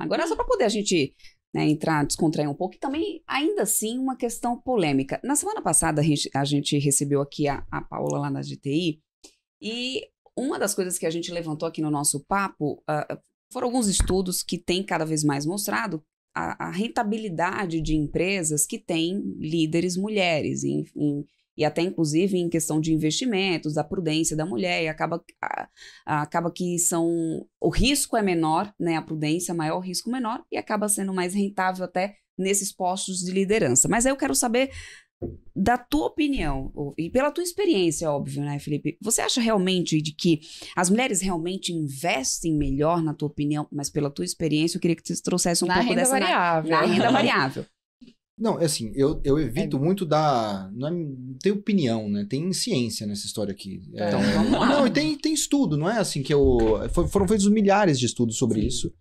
Agora, só para poder a gente né, entrar, descontrair um pouco, e também, ainda assim, uma questão polêmica. Na semana passada, a gente, a gente recebeu aqui a, a Paula lá na GTI, e uma das coisas que a gente levantou aqui no nosso papo uh, foram alguns estudos que têm cada vez mais mostrado a, a rentabilidade de empresas que têm líderes mulheres em, em e até inclusive em questão de investimentos, da prudência da mulher, e acaba, acaba que são o risco é menor, né? A prudência maior, o risco menor, e acaba sendo mais rentável até nesses postos de liderança. Mas aí eu quero saber da tua opinião e pela tua experiência, é óbvio, né, Felipe? Você acha realmente de que as mulheres realmente investem melhor, na tua opinião, mas pela tua experiência, eu queria que você trouxesse um na pouco dessa variável. Na, na renda variável. Não, é assim, eu, eu evito é. muito da Não, é, tem opinião, né? Tem ciência nessa história aqui. É, então, vamos lá. Não, e tem, tem estudo, não é assim que eu. Foram feitos milhares de estudos sobre Sim. isso.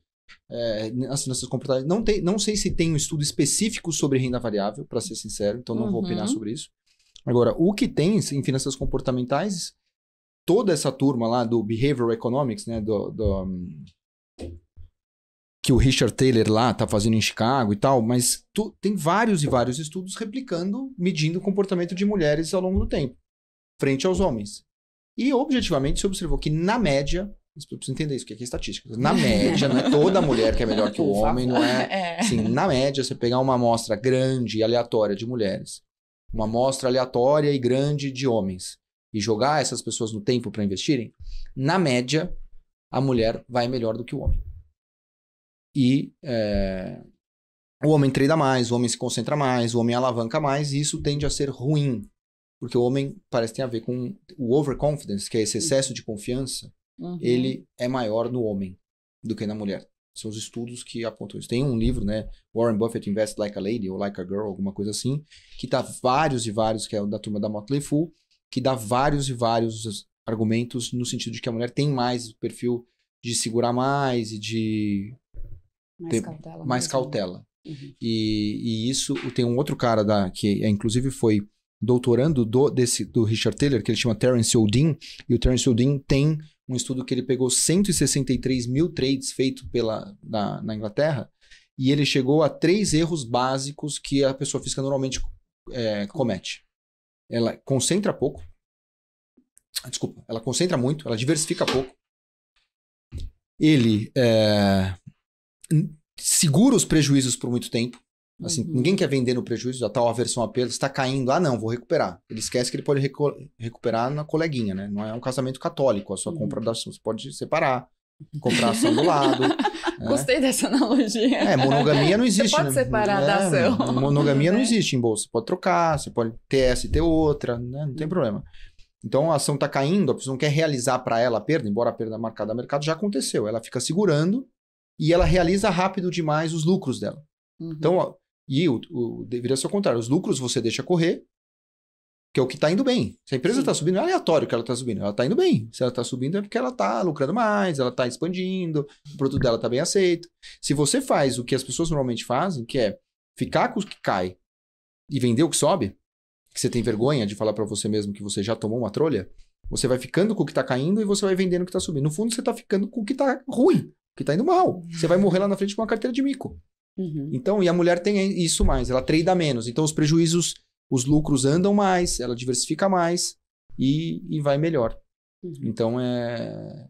É, assim, nessas Não, tem, não sei se tem um estudo específico sobre renda variável, para ser sincero, então não uhum. vou opinar uhum. sobre isso. Agora, o que tem em finanças comportamentais, toda essa turma lá do Behavioral Economics, né? Do, do, que o Richard Taylor lá está fazendo em Chicago e tal, mas tu, tem vários e vários estudos replicando, medindo o comportamento de mulheres ao longo do tempo, frente aos homens. E objetivamente se observou que, na média, eu preciso entender isso, o que é, que é estatística. Na média, não é toda mulher que é melhor que o homem, não é? é. Sim, na média, você pegar uma amostra grande e aleatória de mulheres, uma amostra aleatória e grande de homens, e jogar essas pessoas no tempo para investirem, na média, a mulher vai melhor do que o homem e é, o homem treina mais, o homem se concentra mais, o homem alavanca mais, e isso tende a ser ruim. Porque o homem parece ter a ver com o overconfidence, que é esse excesso de confiança, uhum. ele é maior no homem do que na mulher. São os estudos que apontam isso. Tem um livro, né? Warren Buffett Invest Like a Lady ou Like a Girl, alguma coisa assim, que dá vários e vários, que é da turma da Motley Fool, que dá vários e vários argumentos no sentido de que a mulher tem mais o perfil de segurar mais e de mais ter cautela. Mais né? cautela. Uhum. E, e, isso tem um outro cara da, que é, inclusive foi doutorando do, desse, do Richard Taylor, que ele chama Terence Odin, e o Terence Odin tem um estudo que ele pegou 163 mil trades feitos pela, na, na, Inglaterra, e ele chegou a três erros básicos que a pessoa física normalmente é, comete. Ela concentra pouco, ah, desculpa, ela concentra muito, ela diversifica pouco, ele é, segura os prejuízos por muito tempo. Assim, uhum. ninguém quer vender no prejuízo, já tá uma versão a perda, está caindo, ah não, vou recuperar. Ele esquece que ele pode recu recuperar na coleguinha, né? Não é um casamento católico, a sua uhum. compra da ação, você pode separar, comprar a ação do lado. né? Gostei dessa analogia. É, monogamia não existe, você pode né? separar é, da ação. Monogamia não é. existe em bolsa, você pode trocar, você pode ter essa e ter outra, né? Não tem problema. Então a ação está caindo, a pessoa não quer realizar para ela a perda, embora a perda marcada no mercado já aconteceu, ela fica segurando e ela realiza rápido demais os lucros dela. Uhum. Então, ó, e o, o, deveria ser o contrário. Os lucros você deixa correr, que é o que está indo bem. Se a empresa está subindo, é aleatório que ela está subindo, ela está indo bem. Se ela está subindo é porque ela está lucrando mais, ela está expandindo, o produto dela está bem aceito. Se você faz o que as pessoas normalmente fazem, que é ficar com o que cai e vender o que sobe, que você tem vergonha de falar para você mesmo que você já tomou uma trolha, você vai ficando com o que está caindo e você vai vendendo o que está subindo. No fundo, você está ficando com o que está ruim que tá indo mal. Você vai morrer lá na frente com uma carteira de mico. Uhum. Então, e a mulher tem isso mais, ela treina menos. Então, os prejuízos, os lucros andam mais, ela diversifica mais e, e vai melhor. Uhum. Então, é,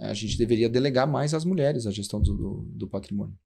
a gente deveria delegar mais às mulheres a gestão do, do, do patrimônio.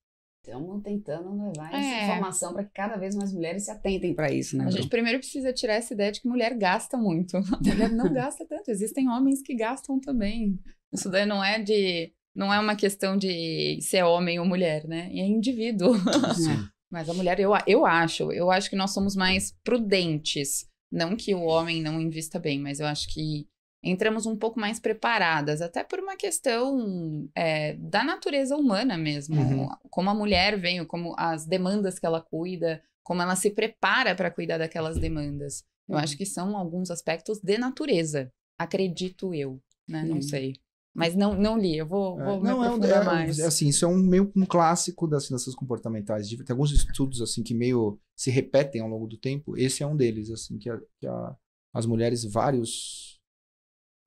Estamos tentando levar é. essa informação para que cada vez mais mulheres se atentem para isso, né? A gente primeiro precisa tirar essa ideia de que mulher gasta muito. A mulher não gasta tanto. Existem homens que gastam também. Isso daí não é de não é uma questão de ser homem ou mulher, né? É indivíduo. Mas a mulher, eu, eu acho, eu acho que nós somos mais prudentes. Não que o homem não invista bem, mas eu acho que entramos um pouco mais preparadas, até por uma questão é, da natureza humana mesmo. Uhum. Como a mulher vem, como as demandas que ela cuida, como ela se prepara para cuidar daquelas demandas. Eu acho uhum. que são alguns aspectos de natureza, acredito eu, né? Não sei. Mas não, não li, eu vou, é, não, é, um, é, mais. É, assim, isso é um meio um clássico das finanças comportamentais. Tem alguns estudos assim que meio se repetem ao longo do tempo. Esse é um deles, assim, que, a, que a, as mulheres vários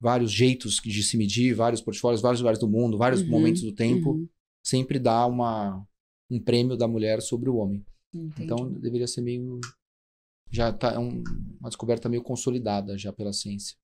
vários jeitos de se medir, vários portfólios, vários lugares do mundo, vários uhum, momentos do tempo, uhum. sempre dá uma um prêmio da mulher sobre o homem. Então, Entendi. Então deveria ser meio já tá é um, uma descoberta meio consolidada já pela ciência.